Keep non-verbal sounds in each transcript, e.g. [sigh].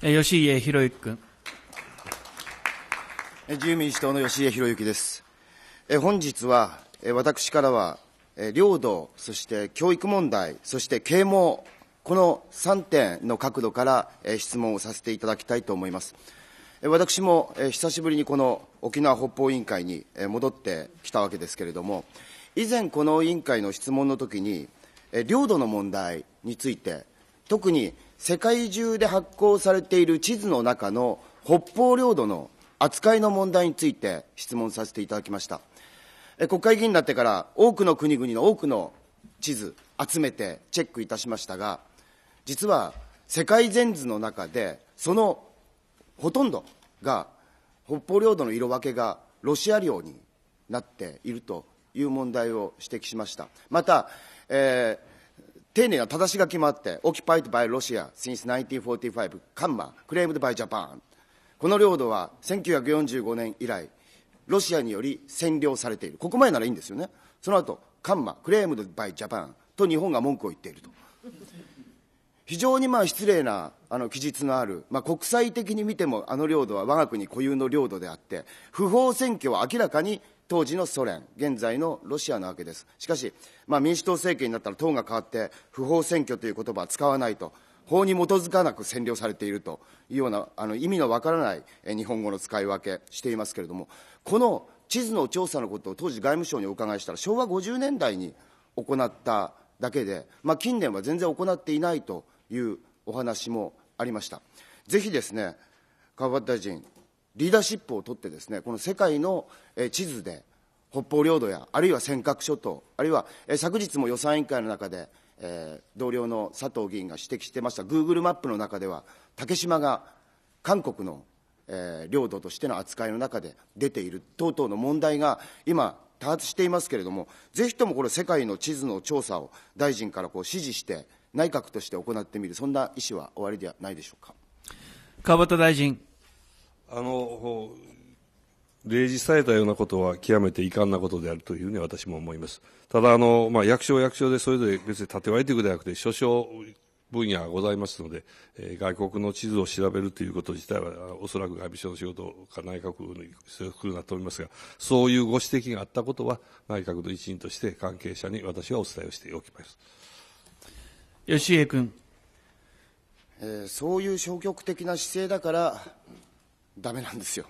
吉家博之君。自由民主党の吉家博之です。本日は私からは領土、そして教育問題、そして啓蒙、この3点の角度から質問をさせていただきたいと思います。私も久しぶりにこの沖縄北方委員会に戻ってきたわけですけれども、以前、この委員会の質問の時に、領土の問題について、特に世界中で発行されている地図の中の北方領土の扱いの問題について質問させていただきました国会議員になってから多くの国々の多くの地図集めてチェックいたしましたが実は世界全図の中でそのほとんどが北方領土の色分けがロシア領になっているという問題を指摘しましたまた、えー丁寧な正しが決まって、occupied by Russia since 1945, カンマ、claimed by Japan。この領土は1945年以来、ロシアにより占領されている。ここまでならいいんですよね。その後、カンマ、claimed by Japan と日本が文句を言っていると。非常にまあ失礼なあの記述のある、まあ、国際的に見てもあの領土は我が国固有の領土であって不法占拠は明らかに当時のソ連、現在のロシアなわけです。しかし、まあ、民主党政権になったら党が変わって、不法占拠という言葉は使わないと、法に基づかなく占領されているというような、あの意味のわからない日本語の使い分けしていますけれども、この地図の調査のことを当時外務省にお伺いしたら、昭和50年代に行っただけで、まあ、近年は全然行っていないというお話もありました。ぜひですね、川端大臣、リーダーシップを取ってですねこの世界の地図で北方領土やあるいは尖閣諸島あるいは昨日も予算委員会の中で、えー、同僚の佐藤議員が指摘してましたグーグルマップの中では竹島が韓国の、えー、領土としての扱いの中で出ている等々の問題が今多発していますけれどもぜひともこれ世界の地図の調査を大臣からこう指示して内閣として行ってみるそんな意思はおありではないでしょうか川端大臣あの例示されたようなことは極めて遺憾なことであるというふうに私も思います。ただあの、まあ、役所役所でそれぞれ別に縦割りいていくではなくて、所掌分野がございますので、えー、外国の地図を調べるということ自体は、おそらく外務省の仕事か内閣に来るなと思いますが、そういうご指摘があったことは、内閣の一員として関係者に私はお伝えをしておきます。吉江君。えー、そういう消極的な姿勢だから、ダメなんですよ。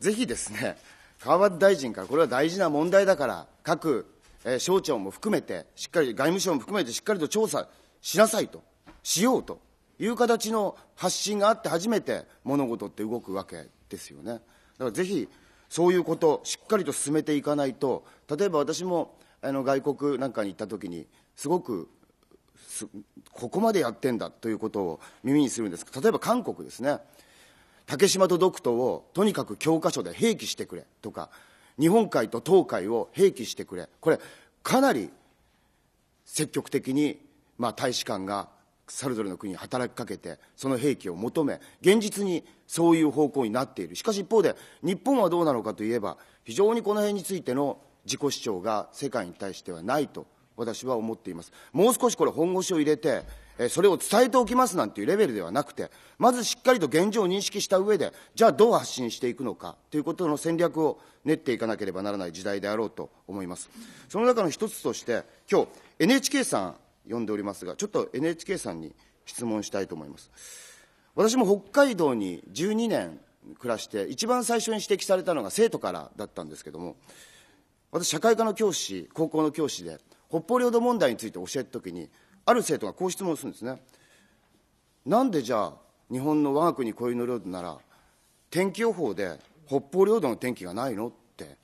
ぜひですね、川端大臣から、これは大事な問題だから、各、え省庁も含めて、しっかり、外務省も含めて、しっかりと調査しなさいと、しようという形の発信があって初めて、物事って動くわけですよね。だからぜひ、そういうこと、しっかりと進めていかないと、例えば私もあの外国なんかに行ったときに、すごくここまでやってんだということを耳にするんです例えば韓国ですね。竹島と独島をとにかく教科書で併記してくれとか日本海と東海を併記してくれこれかなり積極的に、まあ、大使館がそれぞれの国に働きかけてその兵器を求め現実にそういう方向になっているしかし一方で日本はどうなのかといえば非常にこの辺についての自己主張が世界に対してはないと私は思っていますもう少しこれ本腰を入れてそれを伝えておきますなんていうレベルではなくてまずしっかりと現状を認識した上でじゃあどう発信していくのかということの戦略を練っていかなければならない時代であろうと思いますその中の一つとして今日 NHK さん呼んでおりますがちょっと NHK さんに質問したいと思います私も北海道に12年暮らして一番最初に指摘されたのが生徒からだったんですけども私社会科の教師高校の教師で北方領土問題について教えた時にある生徒がこう質問するんですね。なんでじゃあ日本の我が国固有の領土なら天気予報で北方領土の天気がないのって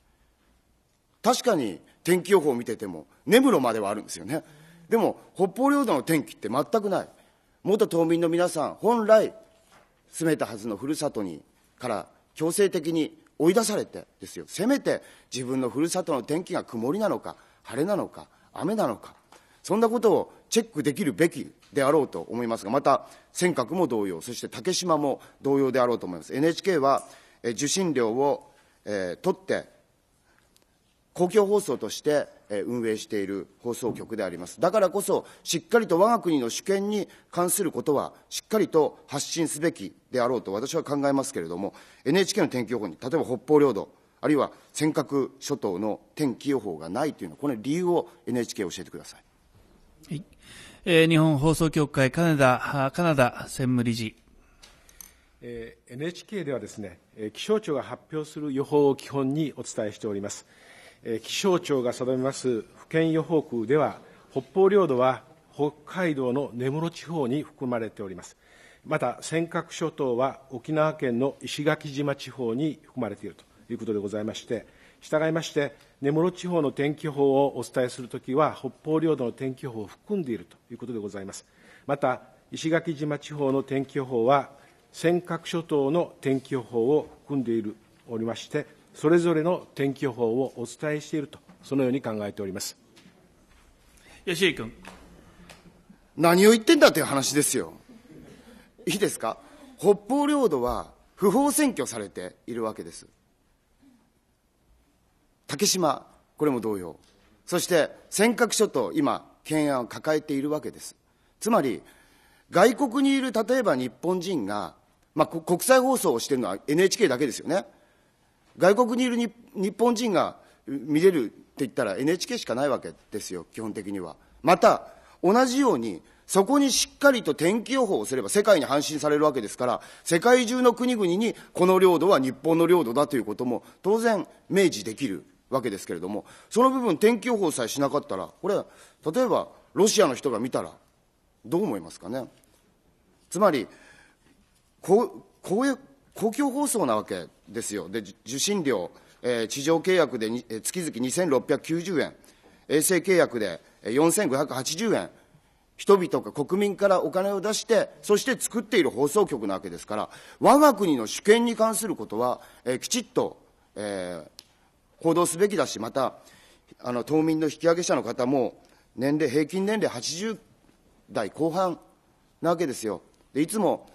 確かに天気予報を見てても根室まではあるんですよねでも北方領土の天気って全くない元島民の皆さん本来住めたはずのふるさとにから強制的に追い出されてですよせめて自分のふるさとの天気が曇りなのか晴れなのか雨なのかそんなことをチェックできるべきであろうと思いますが、また、尖閣も同様、そして竹島も同様であろうと思います。NHK は受信料を、えー、取って、公共放送として運営している放送局であります。だからこそ、しっかりと我が国の主権に関することは、しっかりと発信すべきであろうと私は考えますけれども、NHK の天気予報に、例えば北方領土、あるいは尖閣諸島の天気予報がないというのは、この理由を NHK 教えてください。えー、日本放送協会カナダカナダ専務理事。えー、NHK ではですね、え気象庁が発表する予報を基本にお伝えしております。えー、気象庁が定めます府県予報区では、北方領土は北海道の根室地方に含まれております。また、尖閣諸島は沖縄県の石垣島地方に含まれているということでございまして、従いまして、根室地方の天気予報をお伝えするときは、北方領土の天気予報を含んでいるということでございます。また、石垣島地方の天気予報は、尖閣諸島の天気予報を含んでいるおりまして、それぞれの天気予報をお伝えしていると、そのように考えております。吉井君。何を言ってんだという話ですよ。いいですか、北方領土は不法占拠されているわけです。竹島これも同様そして尖閣諸島今懸案を抱えているわけですつまり外国にいる例えば日本人が、まあ、国際放送をしているのは NHK だけですよね外国にいる日本人が見れるって言ったら NHK しかないわけですよ基本的にはまた同じようにそこにしっかりと天気予報をすれば世界に搬信されるわけですから世界中の国々にこの領土は日本の領土だということも当然明示できるわけですけれどもその部分天気予報さえしなかったらこれ例えばロシアの人が見たらどう思いますかねつまりここういう公共放送なわけですよで受信料、えー、地上契約で、え月々2690円衛星契約で4580円人々が国民からお金を出してそして作っている放送局なわけですから我が国の主権に関することは、えきちっと、えー、行動すべきだし、また、あの島民の引き上げ者の方も、年齢、平均年齢80代後半なわけですよ。でいつも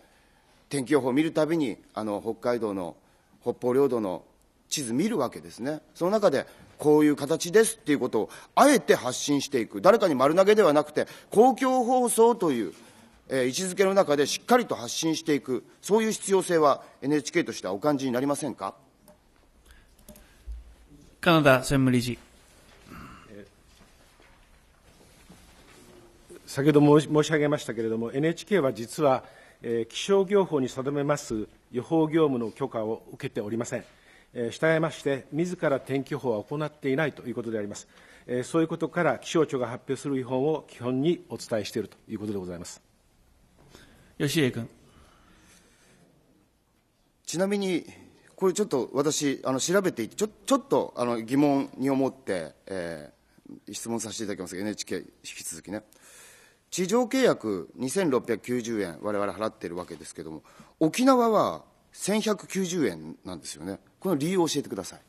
天気予報を見るたびにあの北海道の北方領土の地図見るわけですねその中でこういう形ですっていうことをあえて発信していく誰かに丸投げではなくて公共放送という、えー、位置づけの中でしっかりと発信していくそういう必要性は NHK としてはお感じになりませんかカナダ専務理事。先ほど申し上げましたけれども、NHK は実は、えー、気象業法に定めます予報業務の許可を受けておりません。えー、従いまして、自ら天気予報は行っていないということであります。えー、そういうことから、気象庁が発表する違法を基本にお伝えしているということでございます。吉江君。ちなみに、これちょっと私あの調べていてちょちょっとあの疑問に思って、えー、質問させていただきます NHK 引き続きね地上契約2690円我々払っているわけですけども沖縄は1190円なんですよねこの理由を教えてください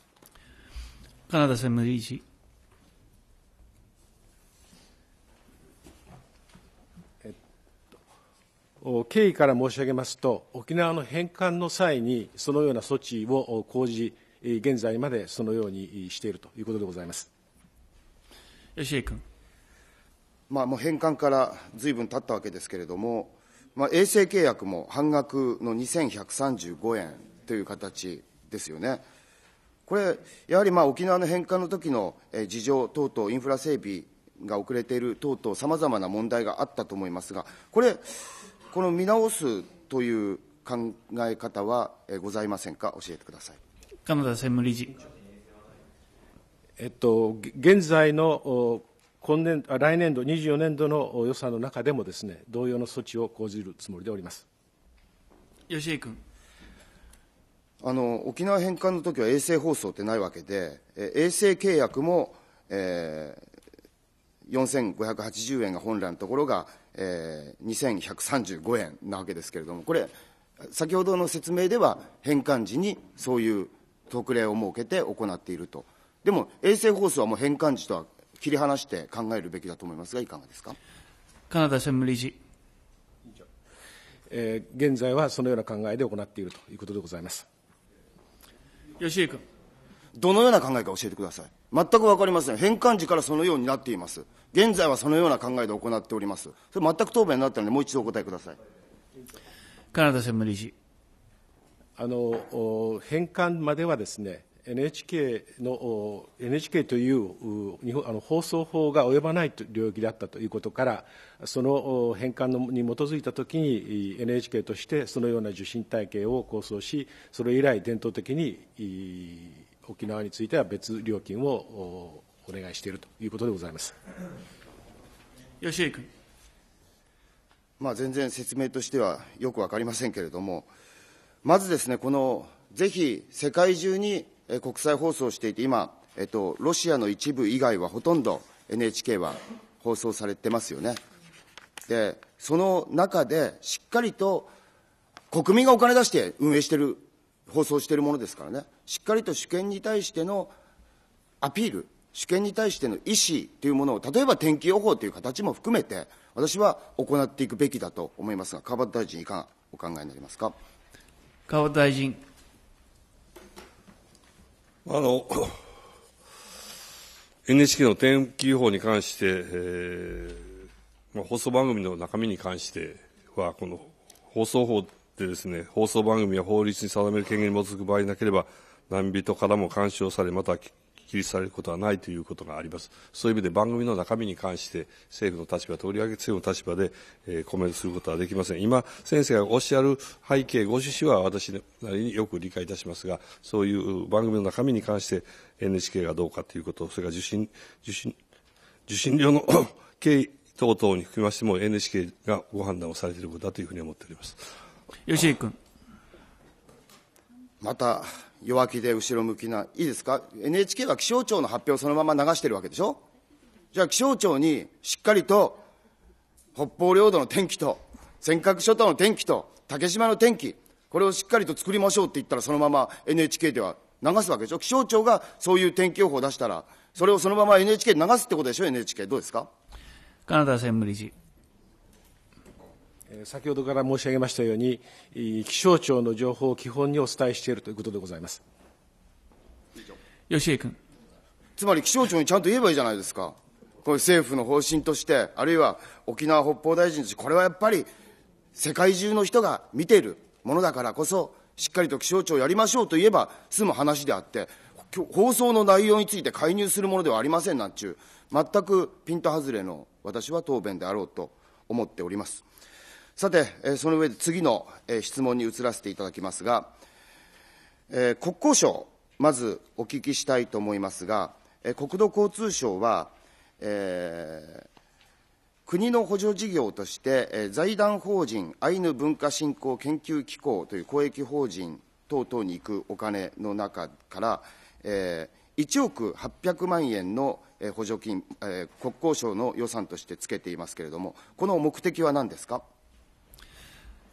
カナダ専務理事経緯から申し上げますと、沖縄の返還の際に、そのような措置を講じ、現在までそのようにしているということでございます吉江君、まあ、もう返還からずいぶん経ったわけですけれども、まあ、衛星契約も半額の2135円という形ですよね。これ、やはりまあ沖縄の返還の時の事情等々、インフラ整備が遅れている等々、さまざまな問題があったと思いますが、これ、この見直すという考え方はございませんか、教えてください金田専務理事。えっと、現在の今年来年度、24年度の予算の中でもです、ね、同様の措置を講じるつもりでおります吉井君あの。沖縄返還の時は衛星放送ってないわけで、衛星契約も、えー、4580円が本来のところがえー、2135円なわけですけれどもこれ先ほどの説明では返還時にそういう特例を設けて行っているとでも衛星放送はもう返還時とは切り離して考えるべきだと思いますがいかがですかカナダ専務理事、え現在はそのような考えで行っているということでございます吉井君どのような考えか教えてください。全くわかりません。返還時からそのようになっています。現在はそのような考えで行っております。それ全く答弁になったので、もう一度お答えください。金田専務理事。あの、返還まではですね、NHK の NHK という日本あの放送法が及ばない領域であったということから、その返還に基づいたときに NHK としてそのような受信体系を構想し、それ以来伝統的に沖縄については別料金をお願いしているということでございます吉井君、まあ、全然説明としてはよく分かりませんけれども、まずですね、このぜひ世界中に国際放送していて、今、えっと、ロシアの一部以外はほとんど NHK は放送されてますよね。でその中でしっかりと国民がお金出して運営している放送しているものですからねしっかりと主権に対してのアピール主権に対しての意思というものを例えば天気予報という形も含めて私は行っていくべきだと思いますが川端大臣いかがお考えになりますか川端大臣あの NHK の天気予報に関して、えーまあ、放送番組の中身に関してはこの放送法でですね放送番組は法律に定める権限に基づく場合なければ何人からも干渉され、また切りされることはないということがあります。そういう意味で番組の中身に関して政府の立場、取り上げ政府の立場で、えー、コメントすることはできません。今、先生がおっしゃる背景、ご趣旨は私なりによく理解いたしますが、そういう番組の中身に関して NHK がどうかということ、それから受信、受信、受信料の [clears throat] 経緯等々に含めましても NHK がご判断をされていることだというふうに思っております。吉井君。また弱気で後ろ向きな、いいですか、NHK は気象庁の発表をそのまま流してるわけでしょ、じゃあ気象庁にしっかりと北方領土の天気と、尖閣諸島の天気と、竹島の天気、これをしっかりと作りましょうって言ったら、そのまま NHK では流すわけでしょ、気象庁がそういう天気予報を出したら、それをそのまま NHK で流すってことでしょ、NHK、どうですか。金田専務理事先ほどから申し上げましたように、気象庁の情報を基本にお伝えしているということでございます。吉江君。つまり気象庁にちゃんと言えばいいじゃないですか。これ政府の方針として、あるいは沖縄北方大臣として、これはやっぱり世界中の人が見ているものだからこそ、しっかりと気象庁をやりましょうといえば済む話であって、放送の内容について介入するものではありませんなんちゅう、全くピント外れの私は答弁であろうと思っております。さて、その上で次の質問に移らせていただきますが、国交省、まずお聞きしたいと思いますが、国土交通省は、えー、国の補助事業として、え財団法人アイヌ文化振興研究機構という公益法人等々に行くお金の中から、えー、1億800万円の補助金、えー、国交省の予算としてつけていますけれども、この目的は何ですか。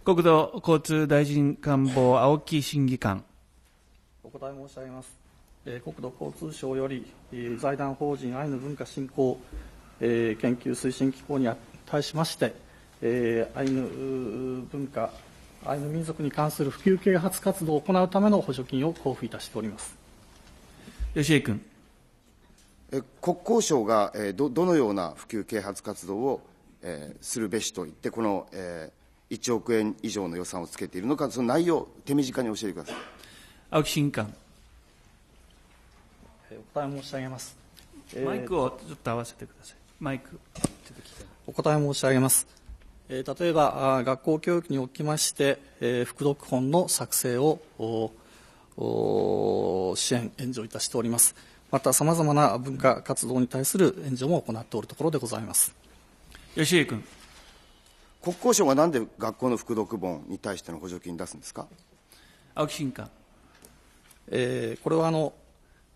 国土交通大臣官房、青木審議官。お答え申し上げます。え国土交通省より、財団法人アイヌ文化振興、え研究推進機構に対しまして、えアイヌ文化、アイヌ民族に関する普及啓発活動を行うための補助金を交付いたしております。吉江君。国交省がどどのような普及啓発活動をするべしといって、この1億円以上の予算をつけているのか、その内容、手短に教えてください。青木新官。お答え申し上げます。マイクをちょっと合わせてください。マイク。お答え申し上げます。え例えば学校教育におきまして、え副読本の作成を支援、援助いたしております。また、さまざまな文化活動に対する援助も行っておるところでございます。吉井君。国交省はなんで学校の副読本に対しての補助金出すんですか青木新官、えー、これはあの、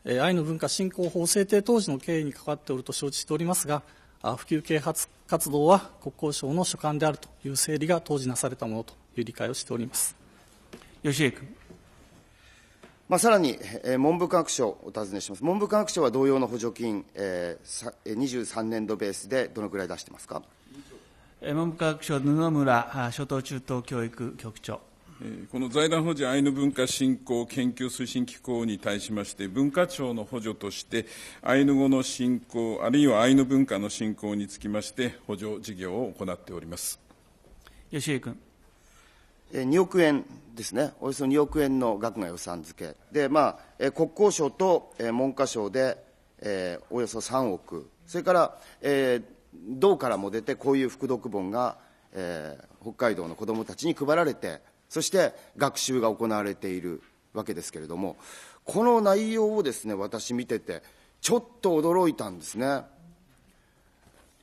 えー、愛の文化振興法制定当時の経緯に関わっておると承知しておりますが、あ普及啓発活動は国交省の所管であるという整理が当時なされたものという理解をしております吉江君、まあ、さらに、えー、文部科学省お尋ねします、文部科学省は同様の補助金、えー、23年度ベースでどのくらい出してますか。文部科学省布村初等中等教育局長。この財団法人アイヌ文化振興研究推進機構に対しまして、文化庁の補助として、アイヌ語の振興、あるいはアイヌ文化の振興につきまして、補助事業を行っております吉江君。2億円ですね、およそ2億円の額が予算付け、でまあ、国交省と文科省で、えー、およそ3億、それから、えー道からも出てこういう副読本が、えー、北海道の子どもたちに配られてそして学習が行われているわけですけれどもこの内容をですね私見ててちょっと驚いたんですね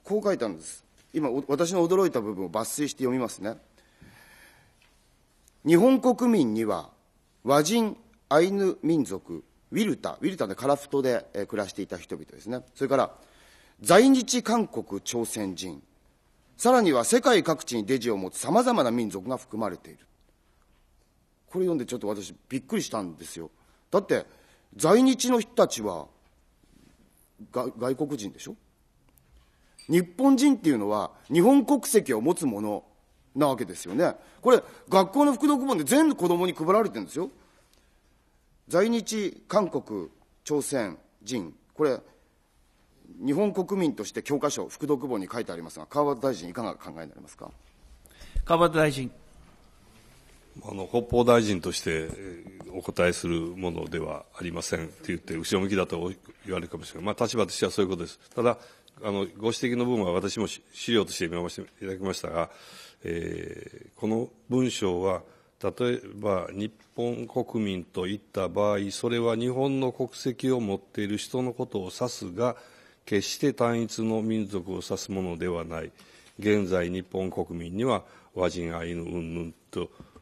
こう書いたんです今私の驚いた部分を抜粋して読みますね日本国民には和人アイヌ民族ウィルタウィルタで樺太で暮らしていた人々ですねそれから在日韓国朝鮮人、さらには世界各地にデジを持つさまざまな民族が含まれている。これ読んでちょっと私びっくりしたんですよ。だって在日の人たちは外国人でしょ日本人っていうのは日本国籍を持つものなわけですよね。これ学校の副読本で全部子供に配られてるんですよ。在日韓国朝鮮人これ日本国民として教科書、副読本に書いてありますが、川端大臣、いかが考えになりますか。川端大臣あの北方大臣としてお答えするものではありませんと言って、後ろ向きだと言われるかもしれない、まあ、立場としてはそういうことです、ただ、あのご指摘の部分は私も資料として見ましていただきましたが、えー、この文章は、例えば日本国民といった場合、それは日本の国籍を持っている人のことを指すが、決して単一の民族を指すものではない現在日本国民には和人アイヌ云々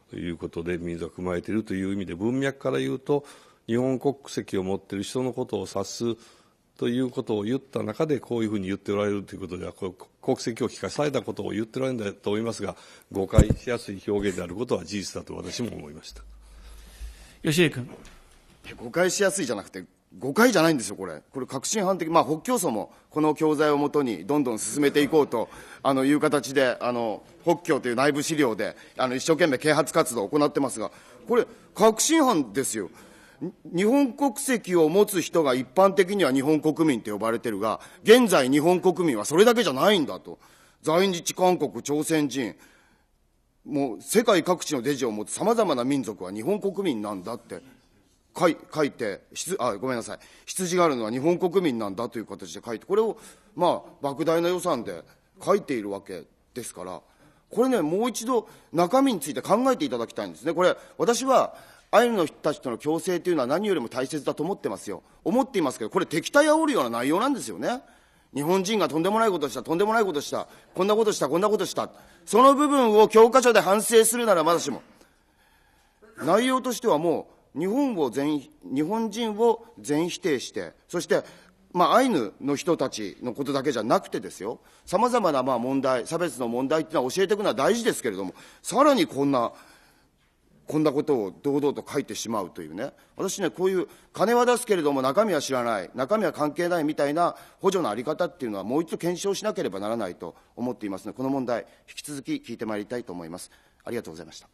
ということで民族を踏まえているという意味で文脈から言うと日本国籍を持っている人のことを指すということを言った中でこういうふうに言っておられるということでは国籍を聞かされたことを言っておられるんだと思いますが誤解しやすい表現であることは事実だと私も思いました吉江君誤解しやすいじゃなくて誤解じゃないんですよ、これ。これ革新犯的、まあ北教祖もこの教材をもとにどんどん進めていこうと、あの、いう形で、あの、北教という内部資料で、あの、一生懸命啓発活動を行ってますが、これ、革新犯ですよ。日本国籍を持つ人が一般的には日本国民と呼ばれてるが、現在日本国民はそれだけじゃないんだと。在日韓国、朝鮮人、もう世界各地のデジを持つさまざまな民族は日本国民なんだって書い書いてあごめんなさい羊があるのは日本国民なんだという形で書いてこれをまあ莫大な予算で書いているわけですからこれねもう一度中身について考えていただきたいんですね。これ私はアイヌの人たちとの共生というのは何よりも大切だと思ってますよ思っていますけどこれ敵対煽るような内容なんですよね日本人がとんでもないことしたとんでもないことしたこんなことしたこんなことしたその部分を教科書で反省するならまだしも内容としてはもう日本を全日本人を全否定してそしてまあ、アイヌの人たちのことだけじゃなくてですよさまざまなまあ問題差別の問題っていうのは教えていくのは大事ですけれどもさらにこんなこんなことを堂々と書いてしまうというね私ねこういう金は出すけれども中身は知らない中身は関係ないみたいな補助の在り方っていうのはもう一度検証しなければならないと思っていますのでこの問題引き続き聞いてまいりたいと思います。ありがとうございました